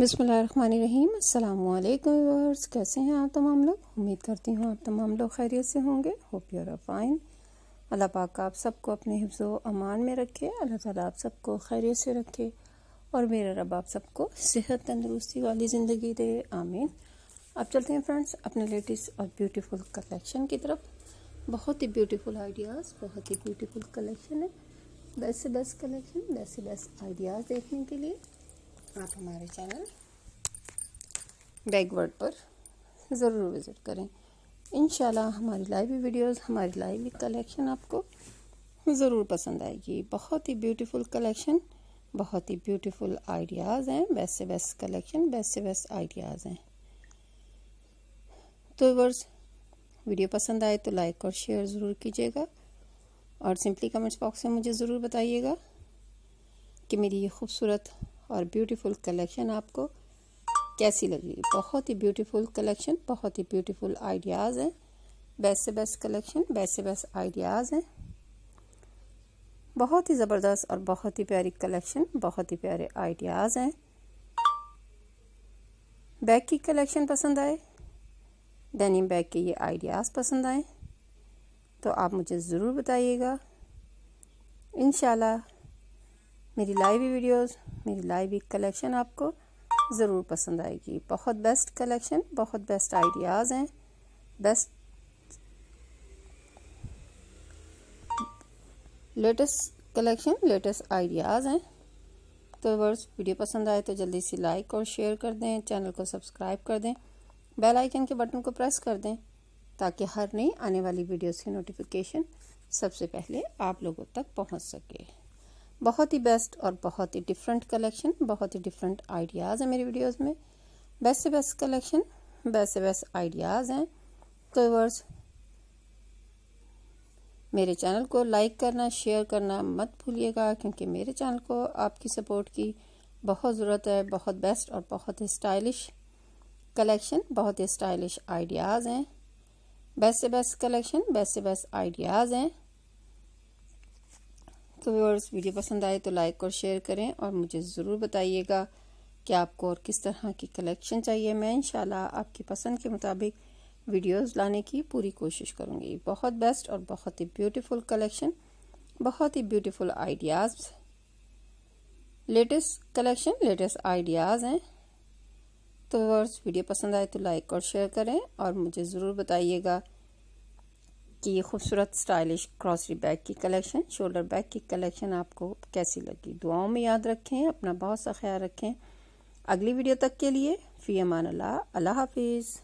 बिसमीम अल्लाम कैसे हैं आप तमाम लोग उम्मीद करती हूँ आप तमाम लोग खैरियत से होंगे होप यूर फाइन अल्लाह पाक आप सबको अपने हिफ्ज़ अमान में रखे अल्लाह ताला आप सबको खैरियत से रखे और मेरा रब आप सबको सेहत तंदरुस्ती वाली ज़िंदगी दे आमीन अब चलते हैं फ्रेंड्स अपने लेटेस्ट और ब्यूटीफुल कलेक्शन की तरफ बहुत ही ब्यूटीफुल आइडियाज़ बहुत ही ब्यूटीफुल कलेक्शन है बेस्ट से बेस्ट कलेक्शन बेस्ट से बेस्ट आइडियाज़ देखने के लिए आप हमारे चैनल बैकवर्ड पर ज़रूर विज़िट करें इन हमारी लाइव वीडियोस हमारी लाइव कलेक्शन आपको ज़रूर पसंद आएगी बहुत ही ब्यूटीफुल कलेक्शन बहुत ही ब्यूटीफुल आइडियाज़ हैं बेस्ट से बेस्ट कलेक्शन बेस्ट से बेस्ट आइडियाज़ हैं तो वर्स वीडियो पसंद आए तो लाइक और शेयर ज़रूर कीजिएगा और सिंपली कमेंट्स बॉक्स में मुझे ज़रूर बताइएगा कि मेरी ये खूबसूरत और ब्यूटीफुल कलेक्शन आपको कैसी लगी बहुत ही ब्यूटीफुल कलेक्शन बहुत ही ब्यूटीफुल आइडियाज़ हैं बेस्ट से बेस्ट कलेक्शन बेस्ट से बेस्ट आइडियाज़ हैं बहुत ही ज़बरदस्त और बहुत ही प्यारी कलेक्शन बहुत ही प्यारे आइडियाज़ हैं बैग की कलेक्शन पसंद आए डेनिम बैग के ये आइडियाज़ पसंद आए तो आप मुझे ज़रूर बताइएगा इन मेरी लाइव वीडियोस मेरी लाइव कलेक्शन आपको ज़रूर पसंद आएगी बहुत बेस्ट कलेक्शन बहुत बेस्ट आइडियाज़ हैं best latest collection latest ideas हैं तो वर्ड्स वीडियो पसंद आए तो जल्दी से लाइक और शेयर कर दें चैनल को सब्सक्राइब कर दें बेल आइकन के बटन को प्रेस कर दें ताकि हर नई आने वाली वीडियोस की नोटिफिकेशन सबसे पहले आप लोगों तक पहुंच सके बहुत ही बेस्ट और बहुत ही डिफरेंट कलेक्शन बहुत ही डिफरेंट आइडियाज़ हैं मेरी वीडियोस में बेस्ट से बेस्ट कलेक्शन बेस्ट से बेस्ट आइडियाज़ हैं तो वर्स मेरे चैनल को लाइक करना शेयर करना मत भूलिएगा क्योंकि मेरे चैनल को आपकी सपोर्ट की बहुत ज़रूरत है बहुत बेस्ट और बहुत ही स्टाइलिश कलेक्शन बहुत ही स्टाइलिश आइडियाज़ हैं बेस्ट से बेस्ट कलेक्शन बेस्ट से बेस्ट आइडियाज़ हैं तो व्यूअर्स वीडियो पसंद आए तो लाइक और शेयर करें और मुझे ज़रूर बताइएगा कि आपको और किस तरह की कलेक्शन चाहिए मैं इन आपकी पसंद के मुताबिक वीडियोस लाने की पूरी कोशिश करूँगी बहुत बेस्ट और बहुत ही ब्यूटीफुल कलेक्शन बहुत ही beautiful ideas latest collection latest ideas हैं तो व्यवर्स वीडियो पसंद आए तो लाइक और शेयर करें और मुझे ज़रूर बताइएगा की खूबसूरत स्टाइलिश क्रॉसरी बैग की कलेक्शन शोल्डर बैग की कलेक्शन आपको कैसी लगी दुआओं में याद रखें अपना बहुत सा ख्याल रखें अगली वीडियो तक के लिए फ़ी अमान अल्लाह अल्लाह हाफिज़